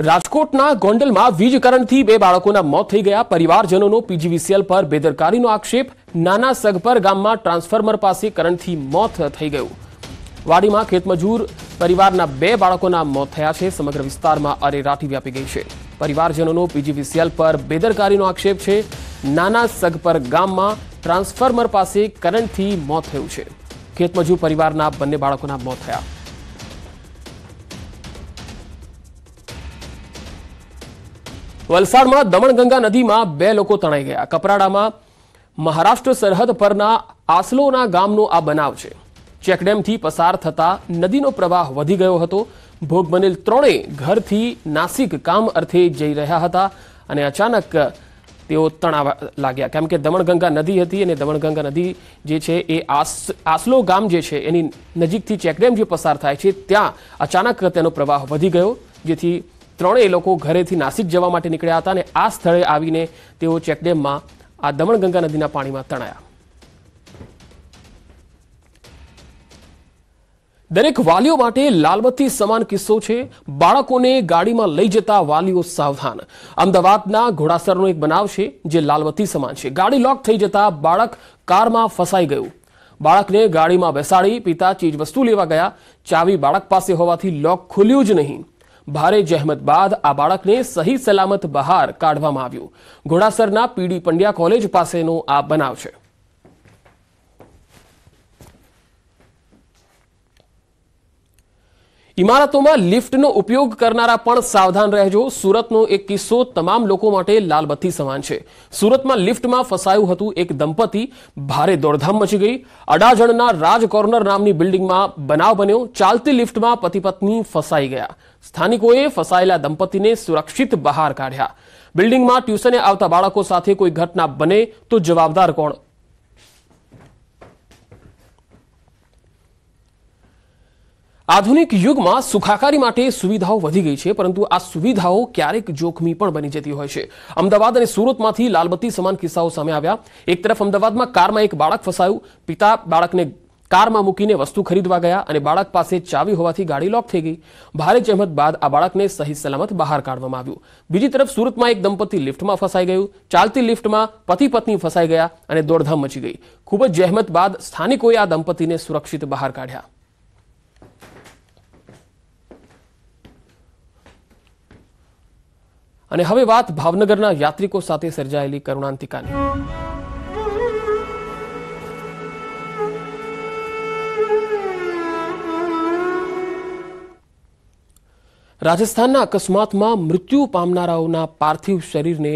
રાજકોટના ગોંડલમાં વીજ કરંટથી બે બાળકોના મોત થઈ ગયા પરિવારજનોનો પીજીવીસીએલ પર બેદરકારીનો આક્ષેપ નાના સગપર ગામમાં ટ્રાન્સફોર્મર પાસે કરંટથી મોત થઈ ગયું વાડીમાં ખેતમજૂર પરિવારના બે બાળકોના મોત થયા છે સમગ્ર વિસ્તારમાં અરેરાટી વ્યાપી ગઈ છે પરિવારજનોનો પીજીવીસીએલ પર બેદરકારીનો આક્ષેપ છે નાના સગપર ગામમાં ટ્રાન્સફોર્મર પાસે કરંટથી મોત થયું છે ખેતમજૂર પરિવારના બંને બાળકોના મોત થયા વલસાડમાં દમણગંગા નદીમાં બે લોકો તણાઈ ગયા કપરાડામાં મહારાષ્ટ્ર સરહદ પરના આસલોના ગામનો આ બનાવ છે ચેકડેમથી પસાર થતા નદીનો પ્રવાહ વધી ગયો હતો ભોગ બનેલ ત્રણેય ઘરથી નાસિક કામ અર્થે જઈ રહ્યા હતા અને અચાનક તેઓ તણાવા લાગ્યા કેમ કે દમણગંગા નદી હતી અને દમણગંગા નદી જે છે એ આસલો ગામ જે છે એની નજીકથી ચેકડેમ જે પસાર થાય છે ત્યાં અચાનક તેનો પ્રવાહ વધી ગયો જેથી ત્રણેય લોકો ઘરેથી નાસિક જવા માટે નીકળ્યા હતા અને આ સ્થળે આવીને તેઓ ચેકડેમમાં આ દમણગંગા નદીના પાણીમાં તણાયા દરેક વાલીઓ માટે લાલબત્તી સમાન કિસ્સો છે બાળકોને ગાડીમાં લઈ જતા વાલીઓ સાવધાન અમદાવાદના ઘોડાસરનો એક બનાવ છે જે લાલબત્તી સમાન છે ગાડી લોક થઈ જતા બાળક કારમાં ફસાઈ ગયું બાળકને ગાડીમાં બેસાડી પિતા ચીજવસ્તુ લેવા ગયા ચાવી બાળક પાસે હોવાથી લોક ખુલ્યું જ નહીં ભારે જહેમત બાદ આ બાળકને સહી સલામત બહાર કાઢવામાં આવ્યું ઘોડાસરના પીડી પંડ્યા કોલેજ પાસેનો આ બનાવ છે ઇમારતોમાં લિફ્ટનો ઉપયોગ કરનારા પણ સાવધાન રહેજો સુરતનો એક કિસ્સો તમામ લોકો માટે લાલબત્તી સમાન છે સુરતમાં લિફ્ટમાં ફસાયું હતું એક દંપતિ ભારે દોડધામ મચી ગઈ અડાજણના રાજ કોર્નર નામની બિલ્ડિંગમાં બનાવ બન્યો ચાલતી લિફ્ટમાં પતિ પત્ની ફસાઈ ગયા સ્થાનિકોએ ફસાયેલા દંપતીને સુરક્ષિત બહાર કાઢ્યા બિલ્ડિંગમાં ટ્યુશને આવતા બાળકો સાથે કોઈ ઘટના બને તો જવાબદાર કોણ આધુનિક યુગમાં સુખાકારી માટે સુવિધાઓ વધી ગઈ છે પરંતુ આ સુવિધાઓ ક્યારેક જોખમી પણ બની જતી હોય છે અમદાવાદ અને સુરતમાંથી લાલબત્તી સમાન કિસ્સાઓ સામે આવ્યા એક તરફ અમદાવાદમાં કારમાં એક બાળક ફસાયું પિતા બાળકને કારમાં મૂકીને વસ્તુ ખરીદવા ગયા અને બાળક પાસે ચાવી હોવાથી ગાડી લોક થઈ ગઈ ભારે જહેમત બાદ આ બાળકને સહી સલામત બહાર કાઢવામાં આવ્યું બીજી તરફ સુરતમાં એક દંપતી લિફ્ટમાં ફસાઈ ગયું ચાલતી લિફ્ટમાં પતિ પત્ની ફસાઈ ગયા અને દોડધામ મચી ગઈ ખૂબ જ જહેમત બાદ સ્થાનિકોએ આ દંપતીને સુરક્ષિત બહાર કાઢ્યા અને હવે વાત ભાવનગરના યાત્રિકો સાથે સર્જાયેલી કરુણાંતિકાની રાજસ્થાનના અકસ્માતમાં મૃત્યુ પામનારાઓના પાર્થિવ શરીરને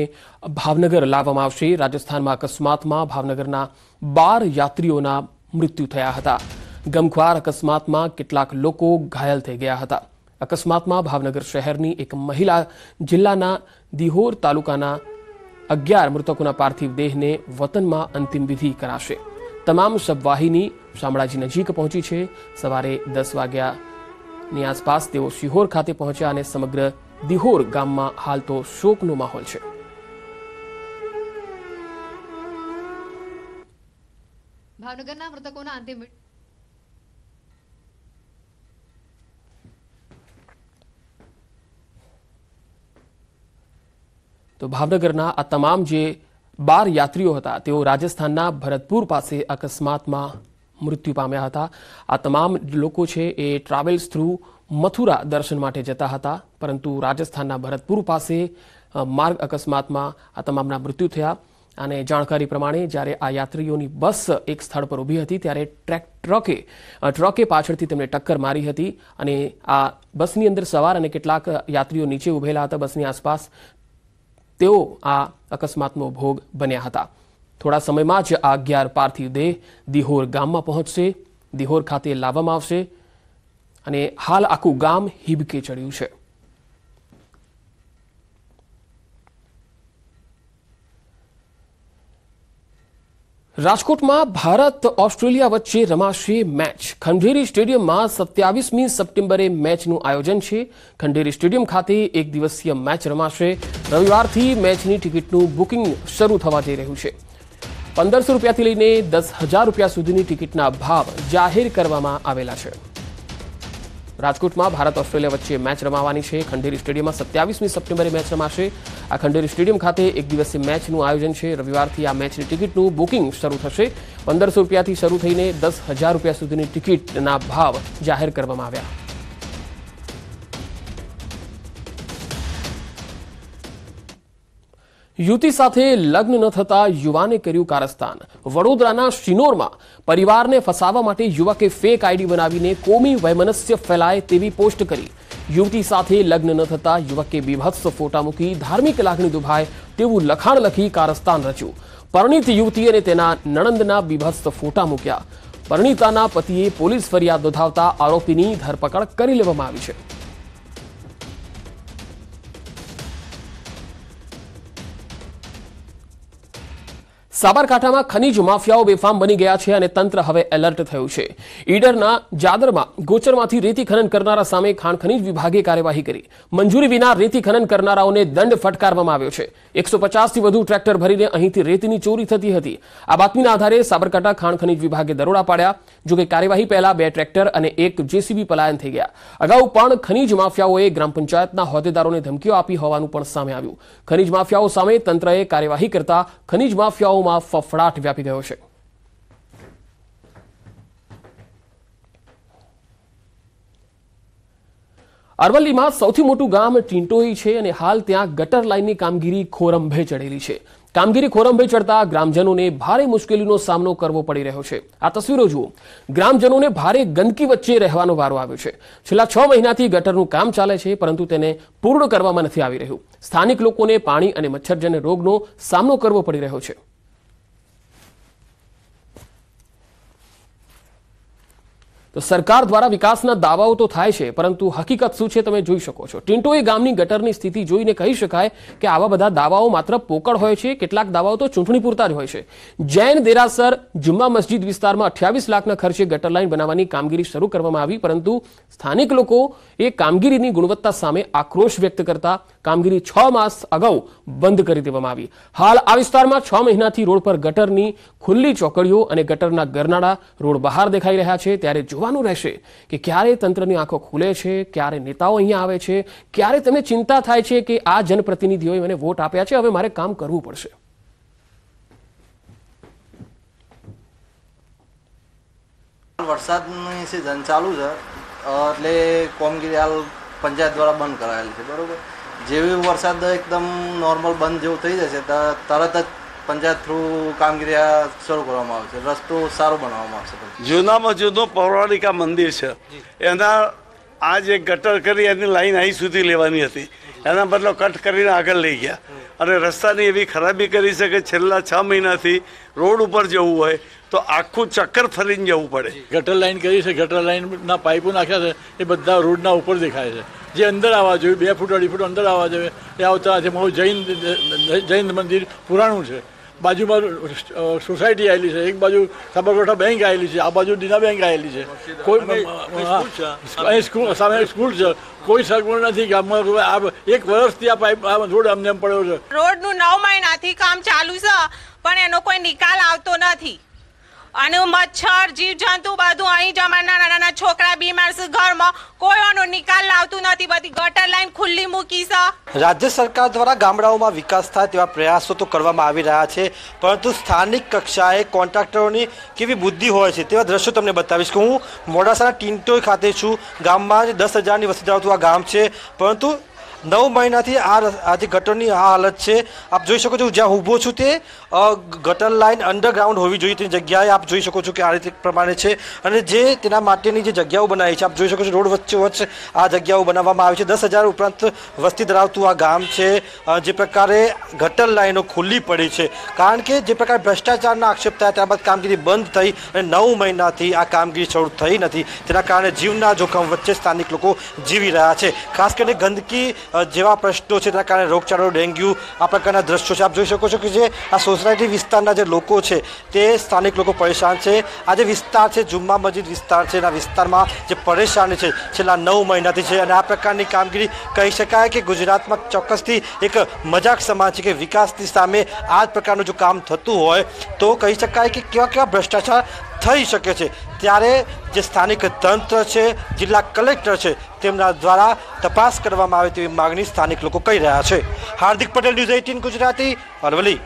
ભાવનગર લાવવામાં આવશે રાજસ્થાનમાં અકસ્માતમાં ભાવનગરના બાર યાત્રીઓના મૃત્યુ થયા હતા ગમખ્વાર અકસ્માતમાં કેટલાક લોકો ઘાયલ થઈ ગયા હતા અકસ્માતમાં ભાવનગર શહેરની એક મહિલા જિલ્લાના દિહોર તાલુકાના અગિયાર મૃતકોના પાર્થિવ દેહને વતનમાં અંતિમ વિધિ કરાશે તમામ સબવાહિની શામળાજી નજીક પહોંચી છે સવારે દસ વાગ્યા ની આસપાસ તેઓ સિહોર ખાતે પહોંચ્યા અને સમગ્ર દિહોર ગામમાં હાલ તો શોકનો માહોલ છે ભાવનગરના મૃતકોના અંતિમ તો ભાવનગરના આ તમામ જે બાર યાત્રીઓ હતા તેઓ રાજસ્થાનના ભરતપુર પાસે અકસ્માતમાં મૃત્યુ પામ્યા હતા આ તમામ લોકો છે એ ટ્રાવેલ્સ થ્રુ મથુરા દર્શન માટે જતા હતા પરંતુ રાજસ્થાનના ભરતપુર પાસે માર્ગ અકસ્માતમાં આ તમામના મૃત્યુ થયા અને જાણકારી પ્રમાણે જ્યારે આ યાત્રીઓની બસ એક સ્થળ પર ઊભી હતી ત્યારે ટ્રેક ટ્રકે ટ્રકે પાછળથી તેમને ટક્કર મારી હતી અને આ બસની અંદર સવાર અને કેટલાક યાત્રીઓ નીચે ઊભેલા હતા બસની આસપાસ તેઓ આ અકસ્માતનો ભોગ બન્યા હતા થોડા સમયમાં જ આ અગિયાર પાર્થિવ દેહ દિહોર ગામમાં પહોંચશે દિહોર ખાતે લાવવામાં આવશે અને હાલ આખું ગામ હિબકે ચડ્યું છે રાજકોટમાં ભારત ઓસ્ટ્રેલિયા વચ્ચે રમાશે મેચ ખંડેરી સ્ટેડિયમમાં સત્યાવીસમી સપ્ટેમ્બરે મેચનું આયોજન છે ખંડેરી સ્ટેડિયમ ખાતે એક દિવસીય મેચ રમાશે રવિવારથી મેચની ટિકિટનું બુકિંગ શરૂ થવા જઈ રહ્યું છે પંદરસો રૂપિયાથી લઈને દસ હજાર રૂપિયા સુધીની ટિકિટના ભાવ જાહેર કરવામાં આવેલા છે રાજકોટમાં ભારત ઓસ્ટ્રેલિયા વચ્ચે મેચ રમાવાની છે ખંડેરી સ્ટેડિયમમાં સત્યાવીસમી સપ્ટેમ્બરે મેચ રમાશે આ ખંડેરી સ્ટેડિયમ ખાતે એક દિવસીય મેચનું આયોજન છે રવિવારથી આ મેચની ટિકિટનું બુકિંગ શરૂ થશે પંદરસો રૂપિયાથી શરૂ થઈને દસ હજાર રૂપિયા સુધીની ટિકિટના ભાવ જાહેર કરવામાં આવ્યા યુવતી સાથે લગ્ન ન થતા યુવાને કર્યું કારસ્તાન વડોદરાના શિનોરમાં પરિવારને ફસાવવા માટે યુવકે ફેક આઈડી બનાવીને કોમી વૈમનસ્ય ફેલાય તેવી પોસ્ટ કરી યુવતી સાથે લગ્ન ન થતા યુવકે બીભત્સ ફોટા મૂકી ધાર્મિક લાગણી દુભાય તેવું લખાણ લખી કારસ્તાન રચ્યું પરણિત યુવતી અને તેના નણંદના બીભત્સ ફોટા મૂક્યા પરણિતાના પતિએ પોલીસ ફરિયાદ નોંધાવતા આરોપીની ધરપકડ કરી લેવામાં આવી છે સાબરકાંઠામાં ખનીજ માફિયાઓ બેફામ બની ગયા છે અને તંત્ર હવે એલર્ટ થયું છે ઈડરના જાદરમાં ગોચરમાંથી રેતી ખનન કરનારા સામે ખાણ ખનીજ વિભાગે કાર્યવાહી કરી મંજૂરી વિના રેતી ખનન કરનારાઓને દંડ ફટકારવામાં આવ્યો છે એકસો પચાસથી વધુ ટ્રેક્ટર ભરીને અહીંથી રેતીની ચોરી થતી હતી આ બાતમીના આધારે સાબરકાંઠા ખાણ ખનીજ વિભાગે દરોડા પાડ્યા જોકે કાર્યવાહી પહેલા બે ટ્રેક્ટર અને એક જેસીબી પલાયન થઈ ગયા અગાઉ પણ ખનીજ માફિયાઓએ ગ્રામ પંચાયતના હોદ્દેદારોને ધમકીઓ આપી હોવાનું પણ સામે આવ્યું ખનીજ માફિયાઓ સામે તંત્રએ કાર્યવાહી કરતા ખનીજ માફિયાઓ બજારોમાં ફફડાટ વ્યાપી ગયો છે અરવલ્લીમાં સૌથી મોટું ગામ ટીંટોઈ છે અને હાલ ત્યાં ગટર લાઇનની કામગીરી ખોરંભે ચડેલી છે કામગીરી ખોરંભે ચડતા ગ્રામજનોને ભારે મુશ્કેલીનો સામનો કરવો પડી રહ્યો છે આ તસવીરો જુઓ ગ્રામજનોને ભારે ગંદકી વચ્ચે રહેવાનો વારો આવ્યો છે છેલ્લા છ મહિનાથી ગટરનું કામ ચાલે છે પરંતુ તેને પૂર્ણ કરવામાં નથી આવી રહ્યું સ્થાનિક લોકોને પાણી અને મચ્છરજન્ય રોગનો સામનો કરવો પડી રહ્યો છે તો સરકાર દ્વારા વિકાસના દાવાઓ તો થાય છે પરંતુ હકીકત શું છે તમે જોઈ શકો છો ટિન્ટોએ ગામની ગટરની સ્થિતિ જોઈને કહી શકાય કે આવા બધા દાવાઓ માત્ર પોકળ હોય છે કેટલાક દાવાઓ તો ચૂંટણી પૂરતા જ હોય છે જૈન દેરાસર જુમ્મા મસ્જિદ વિસ્તારમાં અઠ્યાવીસ લાખના ખર્ચે ગટર લાઇન બનાવવાની કામગીરી શરૂ કરવામાં આવી પરંતુ સ્થાનિક લોકો એ કામગીરીની ગુણવત્તા સામે આક્રોશ વ્યક્ત કરતા કામગીરી છ માસ અગાઉ બંધ કરી દેવામાં આવી હાલ આ વિસ્તારમાં છ મહિનાથી રોડ પર ગટરની ખુલ્લી ચોકડીઓ અને ગટરના ગરનાળા રોડ બહાર દેખાઈ રહ્યા છે ત્યારે જોવા જોવાનું રહેશે કે ક્યારે તંત્રની આંખો ખુલે છે ક્યારે નેતાઓ અહીંયા આવે છે ક્યારે તેમને ચિંતા થાય છે કે આ જનપ્રતિનિધિઓએ મને વોટ આપ્યા છે હવે મારે કામ કરવું પડશે વરસાદની સિઝન ચાલુ છે એટલે કોમગીરી હાલ પંચાયત દ્વારા બંધ કરાયેલ છે બરોબર જેવી વરસાદ એકદમ નોર્મલ બંધ જેવું થઈ જશે તરત જ પંચાયત થ્રુ કામગીરી શરૂ કરવામાં આવશે રસ્તો સારો બનાવવામાં આવશે જૂનામાં જૂનું પૌરાણિકા મંદિર છે એના આ જે ગટર કરી એની લાઈન અહીં સુધી લેવાની હતી એના બદલો કટ કરીને આગળ લઈ ગયા અને રસ્તાની એવી ખરાબી કરી છે કે છેલ્લા છ મહિનાથી રોડ ઉપર જવું હોય તો આખું ચક્કર ફરીને જવું પડે ગટર લાઈન કરી છે ગટર લાઈનના પાઇપો નાખ્યા છે એ બધા રોડના ઉપર દેખાય છે જે અંદર આવવા જોઈએ બે ફૂટ અઢી ફૂટ અંદર આવવા જોઈએ એ આવતા નથી જૈન જૈન મંદિર પુરાણું છે બાજુમાં સોસાયટી આવેલી છે એક બાજુ સાબરકાંઠા બેંક આવેલી છે આ બાજુ દીના બેંક આવેલી છે કોઈ સ્કૂલ સામે સ્કૂલ છે કોઈ સગવડ નથી ગામમાં આ એક વર્ષથી આ પાઇપ આ રોડ અમને પડ્યો છે રોડનું નવ મહિનાથી કામ ચાલુ છે પણ એનો કોઈ નિકાલ આવતો નથી અને મચ્છર જીવ જંતુ બધું અહીં જમાના નાના નાના છોકરા બીમાર છે ઘરમાં કોઈનો નિકાલ લાવતું નથી બધી ગટર લાઈન ખુલ્લી મૂકી છે રાજ્ય સરકાર દ્વારા ગામડાઓમાં વિકાસ થાય તેવા પ્રયાસો તો કરવામાં આવી રહ્યા છે પરંતુ સ્થાનિક કક્ષાએ કોન્ટ્રાક્ટરોની કેવી બુદ્ધિ હોય છે તેવા દ્રશ્યો તમને બતાવીશ કે હું મોડાસાના ટિન્ટોઈ ખાતે છું ગામમાં જ દસ હજારની વસ્તી ધરાવતું આ ગામ છે પરંતુ નવ મહિનાથી આ આજે ગટરની આ હાલત છે આપ જોઈ શકો છો જ્યાં ઊભો છું તે ગટર લાઇન અંડરગ્રાઉન્ડ હોવી જોઈએ તેની જગ્યાએ આપ જોઈ શકો છો કે આ રીતે પ્રમાણે છે અને જે તેના માટેની જે જગ્યાઓ બનાવી છે આપ જોઈ શકો છો રોડ વચ્ચે વચ્ચે આ જગ્યાઓ બનાવવામાં આવી છે દસ હજાર ઉપરાંત વસ્તી ધરાવતું આ ગામ છે જે પ્રકારે ગટર લાઈનો ખુલ્લી પડી છે કારણ કે જે પ્રકારે ભ્રષ્ટાચારના આક્ષેપ થયા ત્યારબાદ કામગીરી બંધ થઈ અને નવ મહિનાથી આ કામગીરી શરૂ થઈ નથી તેના કારણે જીવના જોખમ વચ્ચે સ્થાનિક લોકો જીવી રહ્યા છે ખાસ કરીને ગંદકી જેવા પ્રશ્નો છે તેના કારણે રોગચાળો ડેન્ગ્યુ આ પ્રકારના દ્રશ્યો છે આપ જોઈ શકો છો કે જે આ સોસાયટી વિસ્તારના જે લોકો છે તે સ્થાનિક લોકો પરેશાન છે આ જે વિસ્તાર છે જુમ્મા મસ્જિદ વિસ્તાર છે એના વિસ્તારમાં જે પરેશાની છે છેલ્લા નવ મહિનાથી છે અને આ પ્રકારની કામગીરી કહી શકાય કે ગુજરાતમાં ચોક્કસથી એક મજાક સમાન છે કે વિકાસની સામે આ જ પ્રકારનું જો કામ થતું હોય તો કહી શકાય કે કેવા કેવા ભ્રષ્ટાચાર થઈ શકે છે ત્યારે જે સ્થાનિક તંત્ર છે જિલ્લા કલેક્ટર છે તેમના દ્વારા તપાસ કરવામાં આવે તેવી માગણી સ્થાનિક લોકો કહી રહ્યા છે હાર્દિક પટેલ ન્યૂઝ એઇટીન ગુજરાતી અરવલી